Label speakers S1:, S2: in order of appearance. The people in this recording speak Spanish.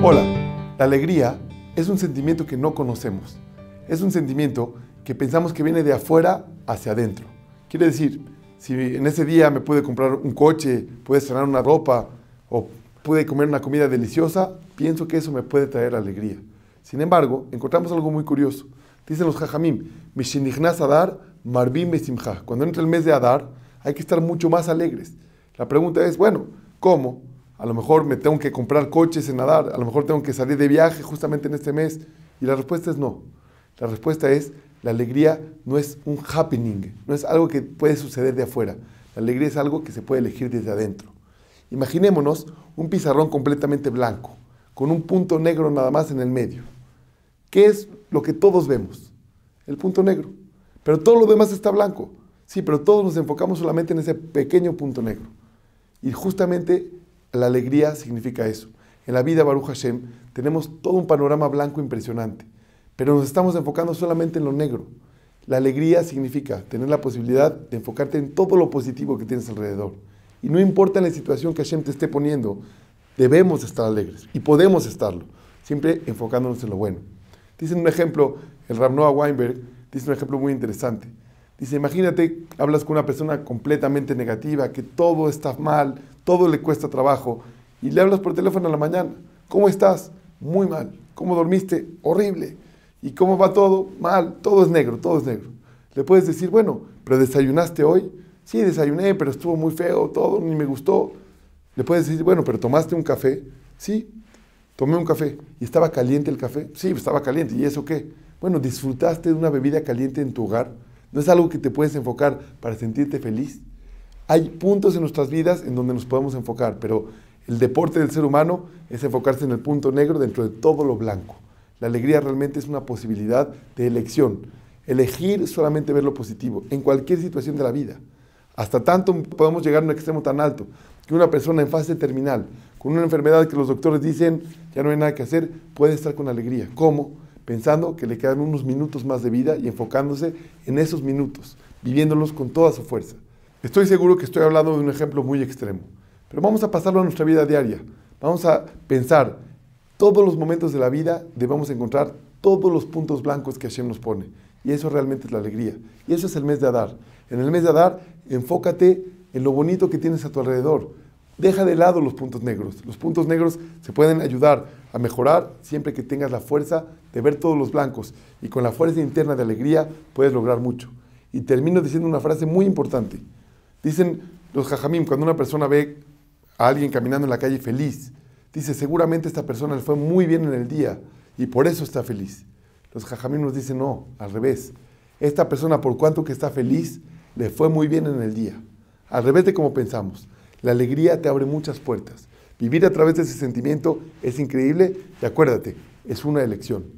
S1: Hola, la alegría es un sentimiento que no conocemos. Es un sentimiento que pensamos que viene de afuera hacia adentro. Quiere decir, si en ese día me pude comprar un coche, pude estrenar una ropa o pude comer una comida deliciosa, pienso que eso me puede traer alegría. Sin embargo, encontramos algo muy curioso. Dicen los jajamim, Mishinichnas Adar, Marbim Besimha. Cuando entra el mes de Adar, hay que estar mucho más alegres. La pregunta es, bueno, ¿cómo? A lo mejor me tengo que comprar coches en nadar, a lo mejor tengo que salir de viaje justamente en este mes. Y la respuesta es no. La respuesta es, la alegría no es un happening, no es algo que puede suceder de afuera. La alegría es algo que se puede elegir desde adentro. Imaginémonos un pizarrón completamente blanco, con un punto negro nada más en el medio. ¿Qué es lo que todos vemos? El punto negro. Pero todo lo demás está blanco. Sí, pero todos nos enfocamos solamente en ese pequeño punto negro. Y justamente la alegría significa eso. En la vida, Baruch Hashem, tenemos todo un panorama blanco impresionante, pero nos estamos enfocando solamente en lo negro. La alegría significa tener la posibilidad de enfocarte en todo lo positivo que tienes alrededor. Y no importa la situación que Hashem te esté poniendo, debemos estar alegres y podemos estarlo, siempre enfocándonos en lo bueno. Dicen un ejemplo, el Ramnoa Weinberg dice un ejemplo muy interesante. Dice, imagínate, hablas con una persona completamente negativa, que todo está mal, todo le cuesta trabajo. Y le hablas por teléfono a la mañana. ¿Cómo estás? Muy mal. ¿Cómo dormiste? Horrible. ¿Y cómo va todo? Mal. Todo es negro, todo es negro. Le puedes decir, bueno, pero desayunaste hoy. Sí, desayuné, pero estuvo muy feo, todo, ni me gustó. Le puedes decir, bueno, pero tomaste un café. Sí, tomé un café. ¿Y estaba caliente el café? Sí, estaba caliente. ¿Y eso qué? Bueno, disfrutaste de una bebida caliente en tu hogar. ¿No es algo que te puedes enfocar para sentirte feliz? hay puntos en nuestras vidas en donde nos podemos enfocar, pero el deporte del ser humano es enfocarse en el punto negro dentro de todo lo blanco. La alegría realmente es una posibilidad de elección. Elegir solamente ver lo positivo en cualquier situación de la vida. Hasta tanto podemos llegar a un extremo tan alto que una persona en fase terminal, con una enfermedad que los doctores dicen ya no hay nada que hacer, puede estar con alegría. ¿Cómo? Pensando que le quedan unos minutos más de vida y enfocándose en esos minutos, viviéndolos con toda su fuerza. Estoy seguro que estoy hablando de un ejemplo muy extremo, pero vamos a pasarlo a nuestra vida diaria. Vamos a pensar, todos los momentos de la vida debemos encontrar todos los puntos blancos que Hashem nos pone. Y eso realmente es la alegría. Y eso es el mes de Adar. En el mes de Adar, enfócate en lo bonito que tienes a tu alrededor. Deja de lado los puntos negros. Los puntos negros se pueden ayudar a mejorar siempre que tengas la fuerza de ver todos los blancos. Y con la fuerza interna de alegría puedes lograr mucho. Y termino diciendo una frase muy importante. Dicen los jajamim, cuando una persona ve a alguien caminando en la calle feliz, dice, seguramente esta persona le fue muy bien en el día y por eso está feliz. Los jajamim nos dicen, no, al revés. Esta persona, por cuanto que está feliz, le fue muy bien en el día. Al revés de como pensamos. La alegría te abre muchas puertas. Vivir a través de ese sentimiento es increíble y acuérdate, es una elección.